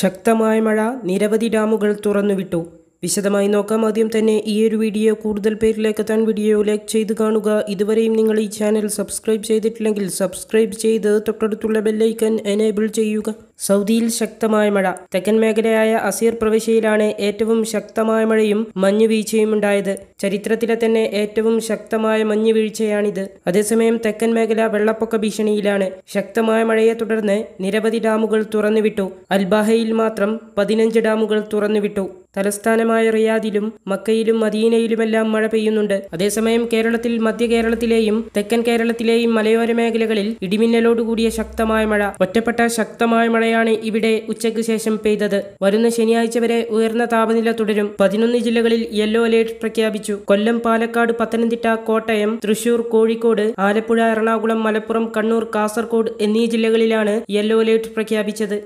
ശക്തമായ മഴ നിരവധി ഡാമുകൾ തുറന്നുവിട്ടു വിശദമായി നോക്കാം ആദ്യം തന്നെ ഈ ഒരു വീഡിയോ കൂടുതൽ പേരിലേക്കെത്താൻ വീഡിയോ ലൈക്ക് ചെയ്ത് കാണുക ഇതുവരെയും നിങ്ങൾ ഈ ചാനൽ സബ്സ്ക്രൈബ് ചെയ്തിട്ടില്ലെങ്കിൽ സബ്സ്ക്രൈബ് ചെയ്ത് തൊട്ടടുത്തുള്ള ബെല്ലൈക്കൻ എനേബിൾ ചെയ്യുക സൗദിയിൽ ശക്തമായ മഴ തെക്കൻ മേഖലയായ അസീർ പ്രവിശ്യയിലാണ് ഏറ്റവും ശക്തമായ മഴയും വീഴ്ചയും ഉണ്ടായത് ചരിത്രത്തിലെ തന്നെ ഏറ്റവും ശക്തമായ വീഴ്ചയാണിത് അതേസമയം തെക്കൻ മേഖല വെള്ളപ്പൊക്ക ഭീഷണിയിലാണ് ശക്തമായ മഴയെ തുടർന്ന് നിരവധി ഡാമുകൾ തുറന്നുവിട്ടു അൽബാഹയിൽ മാത്രം പതിനഞ്ച് ഡാമുകൾ തുറന്നുവിട്ടു തലസ്ഥാനമായ റിയാദിലും മക്കയിലും മദീനയിലുമെല്ലാം മഴ പെയ്യുന്നുണ്ട് അതേസമയം കേരളത്തിൽ മധ്യ കേരളത്തിലെയും തെക്കൻ കേരളത്തിലെയും മലയോര മേഖലകളിൽ ഇടിമിന്നലോടുകൂടിയ ശക്തമായ മഴ ഒറ്റപ്പെട്ട ശക്തമായ മഴയാണ് ഇവിടെ ഉച്ചയ്ക്ക് ശേഷം പെയ്തത് വരുന്ന ശനിയാഴ്ച വരെ ഉയർന്ന താപനില തുടരും പതിനൊന്ന് ജില്ലകളിൽ യെല്ലോ അലേർട്ട് പ്രഖ്യാപിച്ചു കൊല്ലം പാലക്കാട് പത്തനംതിട്ട കോട്ടയം തൃശൂർ കോഴിക്കോട് ആലപ്പുഴ എറണാകുളം മലപ്പുറം കണ്ണൂർ കാസർഗോഡ് എന്നീ ജില്ലകളിലാണ് യെല്ലോ അലേർട്ട് പ്രഖ്യാപിച്ചത്